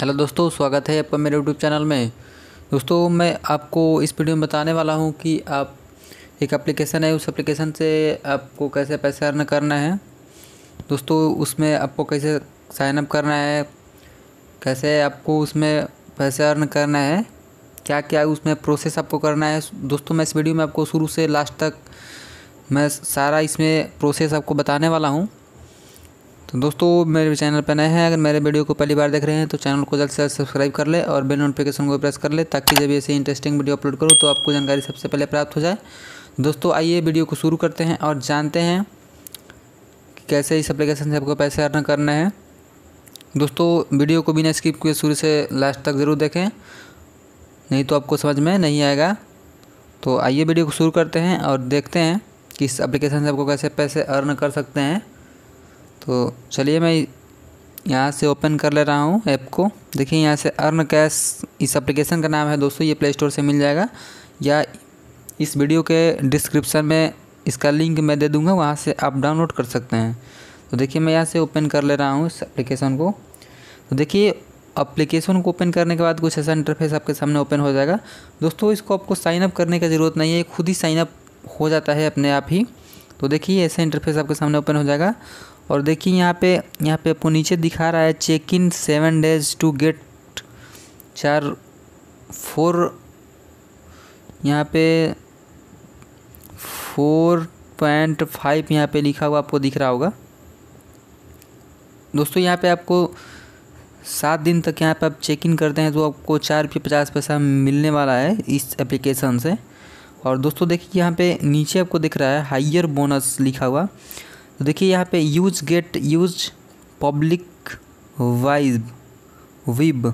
hello दोस्तों स्वागत है आपका मेरे यूट्यूब चैनल में दोस्तों मैं आपको इस वीडियो में बताने वाला हूँ कि आप एक एप्लीकेशन है उस एप्लीकेशन से आपको कैसे पैसे अर्न करना है दोस्तों उसमें आपको कैसे साइनअप करना है कैसे आपको उसमें पैसे अर्न करना है क्या क्या उसमें प्रोसेस आपको करना है दोस्तों मैं इस वीडियो में आपको शुरू से लास्ट तक मैं सारा इसमें प्रोसेस आपको बताने वाला हूँ तो दोस्तों मेरे चैनल पर नए हैं अगर मेरे वीडियो को पहली बार देख रहे हैं तो चैनल को जल्द से जल्द सब्सक्राइब कर ले और बेल नोटिफिकेशन को प्रेस कर ले ताकि जब ऐसे इंटरेस्टिंग वीडियो अपलोड करो तो आपको जानकारी सबसे पहले प्राप्त हो जाए दोस्तों आइए वीडियो को शुरू करते हैं और जानते हैं कि कैसे इस अप्लीकेशन से आपको पैसे अर्न करना है दोस्तों वीडियो को बिना स्किप किए शुरू से लास्ट तक ज़रूर देखें नहीं तो आपको समझ में नहीं आएगा तो आइए वीडियो को शुरू करते हैं और देखते हैं कि इस अप्लीकेशन से आपको कैसे पैसे अर्न कर सकते हैं तो चलिए मैं यहाँ से ओपन कर ले रहा हूँ ऐप को देखिए यहाँ से अर्न कैश इस एप्लीकेशन का नाम है दोस्तों ये प्ले स्टोर से मिल जाएगा या इस वीडियो के डिस्क्रिप्शन में इसका लिंक मैं दे दूँगा वहाँ से आप डाउनलोड कर सकते हैं तो देखिए मैं यहाँ से ओपन कर ले रहा हूँ इस एप्लीकेशन को तो देखिए अप्लीकेशन को ओपन करने के बाद कुछ ऐसा इंटरफेस आपके सामने ओपन हो जाएगा दोस्तों इसको आपको साइनअप करने की ज़रूरत नहीं है खुद ही साइनअप हो जाता है अपने आप ही तो देखिए ऐसा इंटरफेस आपके सामने ओपन हो जाएगा और देखिए यहाँ पे यहाँ पे आपको नीचे दिखा रहा है check in seven days to get चार फोर यहाँ पे फोर पॉइंट फाइव यहाँ पे लिखा हुआ आपको दिख रहा होगा दोस्तों यहाँ पे आपको सात दिन तक यहाँ पे आप चेक इन करते हैं तो आपको चार रुपये पचास पैसा मिलने वाला है इस एप्लीकेशन से और दोस्तों देखिए यहाँ पे नीचे आपको दिख रहा है हाइयर बोनस लिखा हुआ तो देखिए यहाँ पे use get use public vibe vibe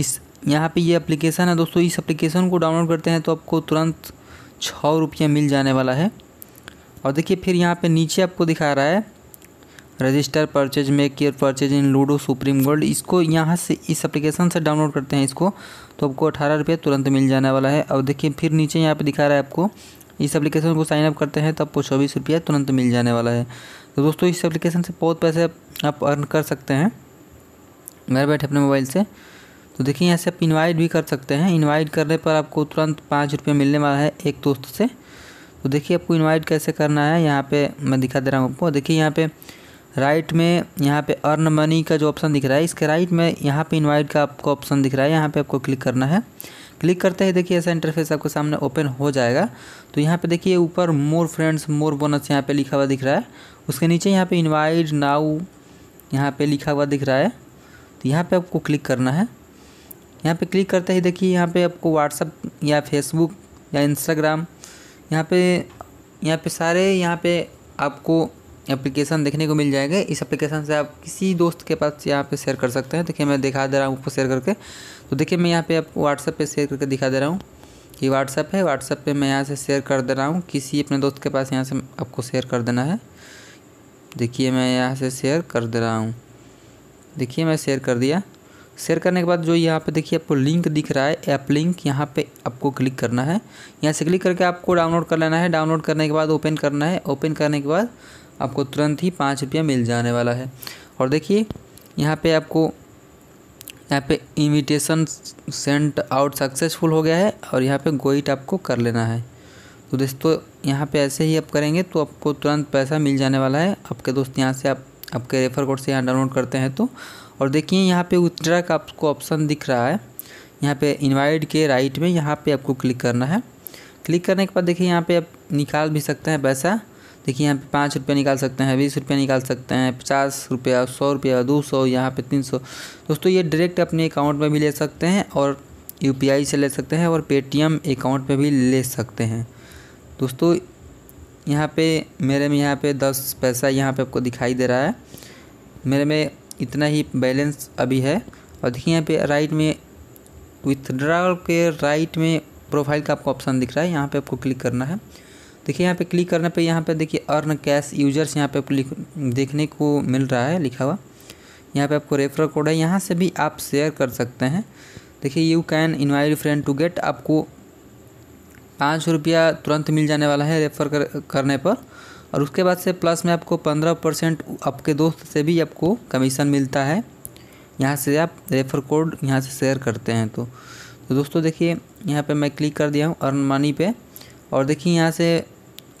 इस यहाँ पे ये यह एप्लीकेशन है दोस्तों इस एप्लीकेशन को डाउनलोड करते हैं तो आपको तुरंत छः रुपया मिल जाने वाला है और देखिए फिर यहाँ पे नीचे आपको दिखा रहा है register purchase make care purchase in Ludo Supreme Gold इसको यहाँ से इस एप्लीकेशन से डाउनलोड करते हैं इसको तो आपको अठारह रुपये तुरंत मिल जाने वाला है और देखिए फिर नीचे यहाँ पे दिखा रहा है आपको इस एप्लीकेशन को साइनअप करते हैं तो आपको चौबीस रुपया तुरंत मिल जाने वाला है तो दोस्तों इस एप्लीकेशन से बहुत पैसे आप अर्न कर सकते हैं घर बैठे अपने मोबाइल से तो देखिए यहाँ से आप इन्वाइट भी कर सकते हैं इन्वाइट करने पर आपको तुरंत पाँच रुपये मिलने वाला है एक दोस्त से तो देखिए आपको इन्वाइट कैसे करना है यहाँ पे मैं दिखा दे रहा हूँ आपको देखिए यहाँ पे राइट में यहाँ पे अर्न मनी का जो ऑप्शन दिख रहा है इसके राइट में यहाँ पे इन्वाइट का आपको ऑप्शन दिख रहा है यहाँ पर आपको क्लिक करना है क्लिक करते ही देखिए ऐसा इंटरफेस आपके सामने ओपन हो जाएगा तो यहाँ पे देखिए ऊपर मोर फ्रेंड्स मोर बोनस यहाँ पे लिखा हुआ दिख रहा है उसके नीचे यहाँ पे इनवाइट नाउ यहाँ पे लिखा हुआ दिख रहा है तो यहाँ पे आपको क्लिक करना है यहाँ पे क्लिक करते ही देखिए यहाँ पे आपको व्हाट्सअप या फेसबुक या इंस्टाग्राम यहाँ पे यहाँ पे सारे यहाँ पे आपको एप्लीकेशन देखने को मिल जाएगा इस एप्लीकेशन से आप किसी दोस्त के पास यहाँ पे शेयर कर सकते हैं देखिए मैं दिखा दे रहा हूँ उसको शेयर करके तो देखिए मैं यहाँ पे आप व्हाट्सएप पे शेयर करके दिखा दे रहा हूँ कि व्हाट्सएप है व्हाट्सएप पे मैं यहाँ से शेयर कर दे रहा हूँ किसी अपने दोस्त के पास यहाँ से आपको शेयर कर देना है देखिए मैं यहाँ से शेयर कर दे रहा हूँ देखिए मैं शेयर कर दिया शेयर करने के बाद जो यहाँ पे देखिए आपको लिंक दिख रहा है ऐप लिंक यहाँ पे आपको क्लिक करना है यहाँ से क्लिक करके आपको डाउनलोड कर लेना है डाउनलोड करने के बाद ओपन करना है ओपन करने के बाद आपको तुरंत ही पाँच रुपया मिल जाने वाला है और देखिए यहाँ पे आपको यहाँ पे इनविटेशन सेंट आउट सक्सेसफुल हो गया है और यहाँ पे गोइट आपको कर लेना है तो दोस्तों यहाँ पे ऐसे ही आप करेंगे तो आपको तुरंत पैसा मिल जाने वाला है आपके दोस्त यहाँ से आप आपके रेफर कोड से यहाँ डाउनलोड करते हैं तो और देखिए यहाँ पे उतरा का आपको ऑप्शन दिख रहा है यहाँ पे इनवाइट के राइट में यहाँ पे आपको क्लिक करना है क्लिक करने के बाद देखिए यहाँ पे आप निकाल भी सकते हैं पैसा देखिए यहाँ पे पाँच रुपया निकाल सकते हैं बीस रुपया निकाल सकते हैं पचास रुपया सौ रुपया दो सौ यहाँ पे तीन सौ दोस्तों ये डायरेक्ट अपने अकाउंट में भी ले सकते हैं और यू से ले सकते हैं और पेटीएम अकाउंट में भी ले सकते हैं दोस्तों यहाँ पे मेरे में यहाँ पे दस पैसा यहाँ पे आपको दिखाई दे रहा है मेरे में इतना ही बैलेंस अभी है और देखिए यहाँ पे राइट में विथड्रॉल के राइट में प्रोफाइल का आपको ऑप्शन दिख रहा है यहाँ पे आपको क्लिक करना है देखिए यहाँ पे क्लिक करने पे यहाँ पे देखिए अर्न कैश यूजर्स यहाँ पे आपको देखने को मिल रहा है लिखा हुआ यहाँ पे आपको रेफर कोड है यहाँ से भी आप शेयर कर सकते हैं देखिए you can invite friend to get आपको पाँच रुपया तुरंत मिल जाने वाला है रेफ़र कर, करने पर और उसके बाद से प्लस में आपको पंद्रह परसेंट आपके दोस्त से भी आपको कमीशन मिलता है यहाँ से आप रेफ़र कोड यहाँ से शेयर करते हैं तो तो दोस्तों देखिए यहाँ पे मैं क्लिक कर दिया हूँ अर्न मनी पे और देखिए यहाँ से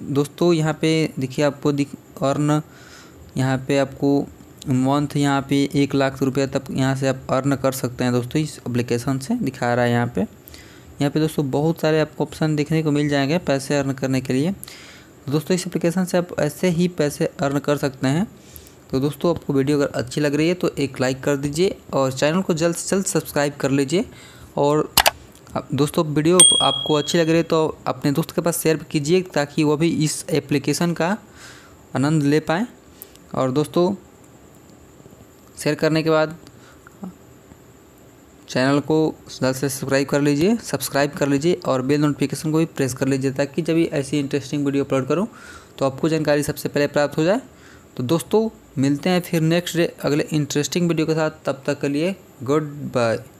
दोस्तों यहाँ पे देखिए आपको दिख अर्न यहाँ पे आपको मंथ यहाँ पे एक लाख रुपया तक यहाँ से आप अर्न कर सकते हैं दोस्तों इस अप्लीकेशन से दिखा रहा है यहाँ पे यहाँ पे दोस्तों बहुत सारे आपको ऑप्शन देखने को मिल जाएंगे पैसे अर्न करने के लिए दोस्तों इस अप्लीकेशन से आप ऐसे ही पैसे अर्न कर सकते हैं तो दोस्तों आपको वीडियो अगर अच्छी लग रही है तो एक लाइक कर दीजिए और चैनल को जल्द से जल्द सब्सक्राइब कर लीजिए और दोस्तों वीडियो आपको अच्छी लग रही है तो अपने दोस्त के पास शेयर कीजिए ताकि वो भी इस एप्लीकेशन का आनंद ले पाए और दोस्तों शेयर करने के बाद चैनल को जल्द से सब्सक्राइब कर लीजिए सब्सक्राइब कर लीजिए और बेल नोटिफिकेशन को भी प्रेस कर लीजिए ताकि जब भी ऐसी इंटरेस्टिंग वीडियो अपलोड करूँ तो आपको जानकारी सबसे पहले प्राप्त हो जाए तो दोस्तों मिलते हैं फिर नेक्स्ट डे अगले इंटरेस्टिंग वीडियो के साथ तब तक के लिए गुड बाय